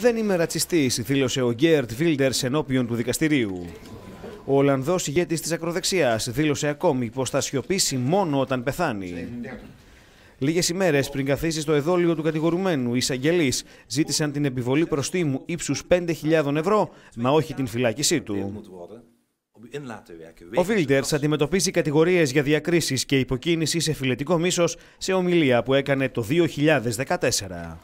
Δεν είμαι ρατσιστής, δήλωσε ο Γκέρτ Βίλντερ ενώπιον του δικαστηρίου. Ο Ολλανδός ηγέτης της ακροδεξιάς δήλωσε ακόμη πως θα σιωπήσει μόνο όταν πεθάνει. Λίγες ημέρες πριν καθίσει στο εδόλιο του κατηγορουμένου, οι εισαγγελείς ζήτησαν την επιβολή προστίμου ύψους 5.000 ευρώ, μα όχι την φυλάκισή του. Ο Βίλντερ αντιμετωπίζει κατηγορίες για διακρίσεις και υποκίνησης σε φυλετικό μίσος σε ομιλία που έκανε το 2014.